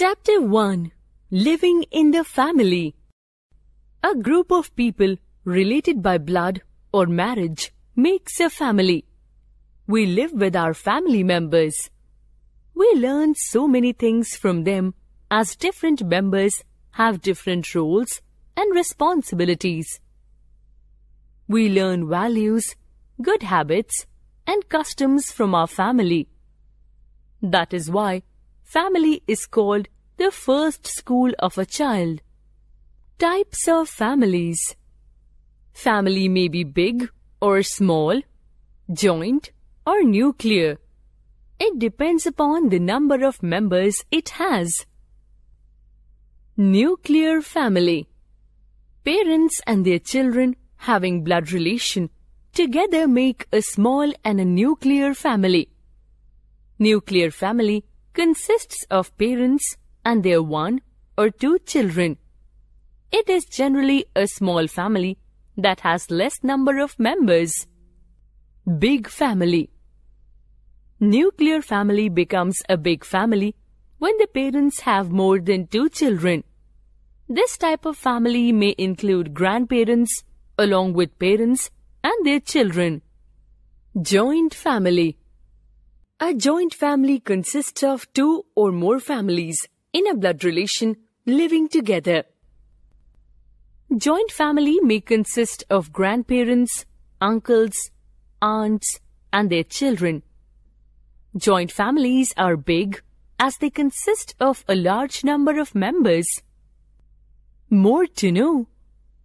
Chapter 1 Living in the Family A group of people related by blood or marriage makes a family. We live with our family members. We learn so many things from them as different members have different roles and responsibilities. We learn values, good habits, and customs from our family. That is why Family is called the first school of a child. Types of families Family may be big or small, joint or nuclear. It depends upon the number of members it has. Nuclear family Parents and their children having blood relation together make a small and a nuclear family. Nuclear family consists of parents and their one or two children. It is generally a small family that has less number of members. Big family. Nuclear family becomes a big family when the parents have more than two children. This type of family may include grandparents along with parents and their children. Joint family. A joint family consists of two or more families in a blood relation living together. Joint family may consist of grandparents, uncles, aunts, and their children. Joint families are big as they consist of a large number of members. More to know,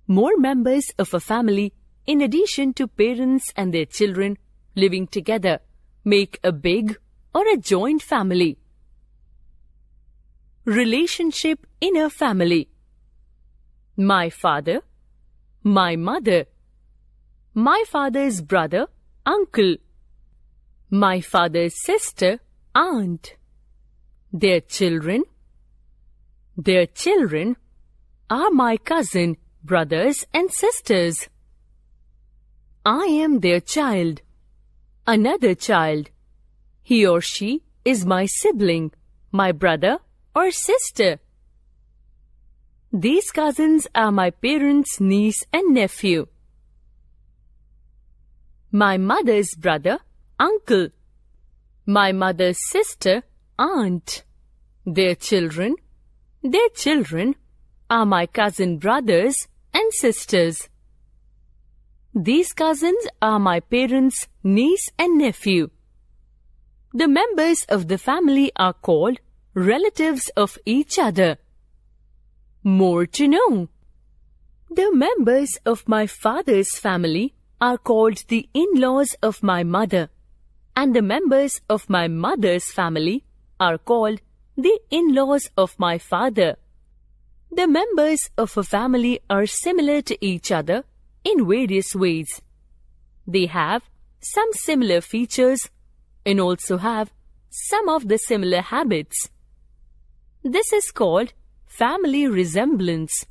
more members of a family in addition to parents and their children living together make a big or a joint family. Relationship in a family. My father, my mother, my father's brother, uncle, my father's sister, aunt, their children, their children are my cousin, brothers and sisters. I am their child another child. He or she is my sibling, my brother or sister. These cousins are my parents' niece and nephew. My mother's brother, uncle. My mother's sister, aunt. Their children, their children are my cousin brothers and sisters. These cousins are my parents' niece and nephew. The members of the family are called relatives of each other. More to know. The members of my father's family are called the in-laws of my mother and the members of my mother's family are called the in-laws of my father. The members of a family are similar to each other in various ways. They have some similar features and also have some of the similar habits. This is called family resemblance.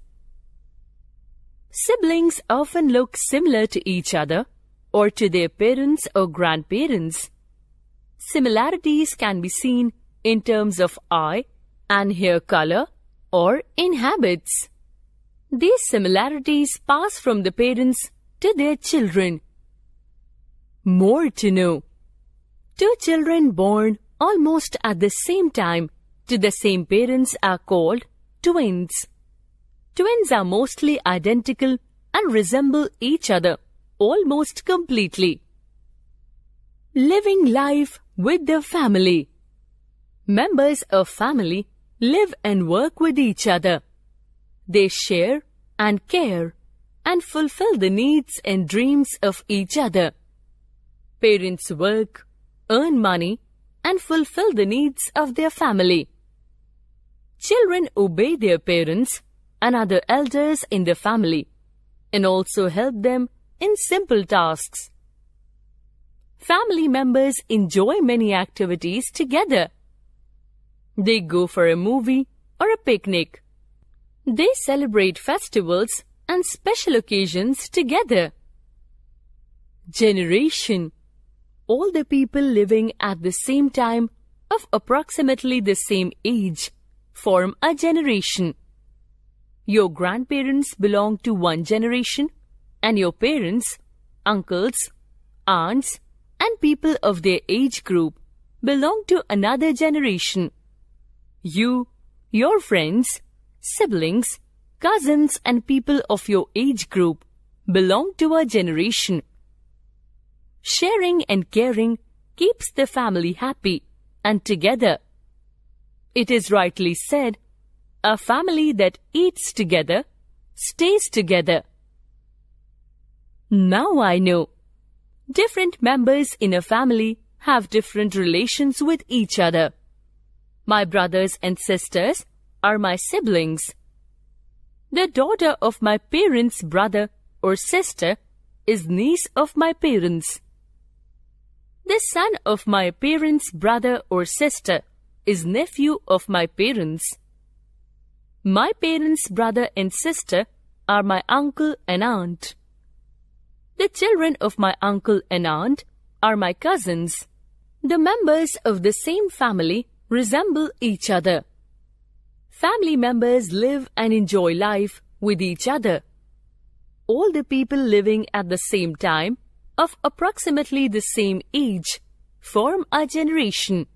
Siblings often look similar to each other or to their parents or grandparents. Similarities can be seen in terms of eye and hair color or in habits. These similarities pass from the parents to their children. More to know. Two children born almost at the same time to the same parents are called twins. Twins are mostly identical and resemble each other almost completely. Living life with the family. Members of family live and work with each other. They share and care and fulfill the needs and dreams of each other. Parents work, earn money, and fulfill the needs of their family. Children obey their parents and other elders in the family and also help them in simple tasks. Family members enjoy many activities together. They go for a movie or a picnic. They celebrate festivals and special occasions together. Generation All the people living at the same time of approximately the same age form a generation. Your grandparents belong to one generation and your parents, uncles, aunts and people of their age group belong to another generation. You, your friends, siblings, cousins and people of your age group belong to our generation. Sharing and caring keeps the family happy and together. It is rightly said, a family that eats together stays together. Now I know. Different members in a family have different relations with each other. My brothers and sisters are my siblings. The daughter of my parents' brother or sister is niece of my parents. The son of my parents' brother or sister is nephew of my parents. My parents' brother and sister are my uncle and aunt. The children of my uncle and aunt are my cousins. The members of the same family resemble each other family members live and enjoy life with each other. All the people living at the same time, of approximately the same age, form a generation.